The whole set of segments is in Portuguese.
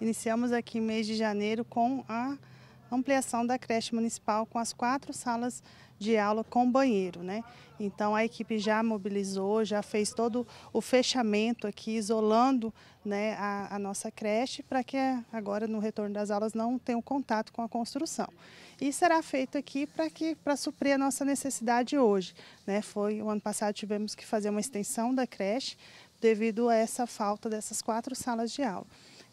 Iniciamos aqui em mês de janeiro com a ampliação da creche municipal com as quatro salas de aula com banheiro, né? Então a equipe já mobilizou, já fez todo o fechamento aqui, isolando né, a, a nossa creche para que agora no retorno das aulas não tenham contato com a construção. E será feito aqui para suprir a nossa necessidade hoje, né? Foi o ano passado tivemos que fazer uma extensão da creche devido a essa falta dessas quatro salas de aula.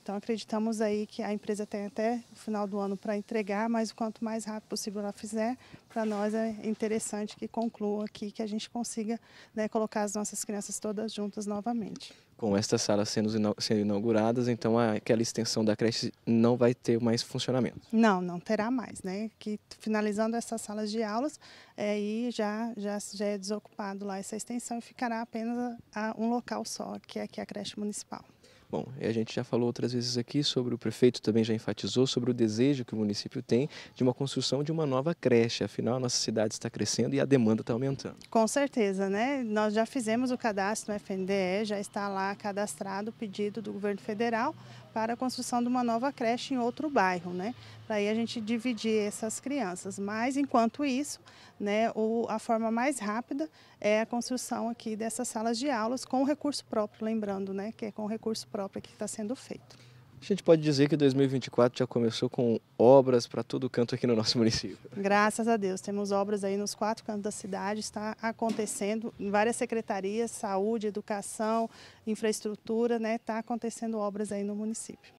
Então acreditamos aí que a empresa tem até o final do ano para entregar, mas o quanto mais rápido possível ela fizer, para nós é interessante que conclua aqui, que a gente consiga né, colocar as nossas crianças todas juntas novamente. Com estas salas sendo, sendo inauguradas, então aquela extensão da creche não vai ter mais funcionamento? Não, não terá mais, né? Que finalizando essas salas de aulas, é, aí é, já, já, já é desocupado lá essa extensão e ficará apenas a, a um local só, que é aqui a creche municipal. Bom, a gente já falou outras vezes aqui sobre o prefeito também já enfatizou sobre o desejo que o município tem de uma construção de uma nova creche. Afinal, a nossa cidade está crescendo e a demanda está aumentando. Com certeza, né? Nós já fizemos o cadastro no FNDE, já está lá cadastrado o pedido do governo federal para a construção de uma nova creche em outro bairro, né? daí a gente dividir essas crianças. Mas, enquanto isso, né, o, a forma mais rápida é a construção aqui dessas salas de aulas com recurso próprio, lembrando, né, que é com recurso próprio que está sendo feito. A gente pode dizer que 2024 já começou com obras para todo canto aqui no nosso município. Graças a Deus, temos obras aí nos quatro cantos da cidade, está acontecendo em várias secretarias, saúde, educação, infraestrutura, né, está acontecendo obras aí no município.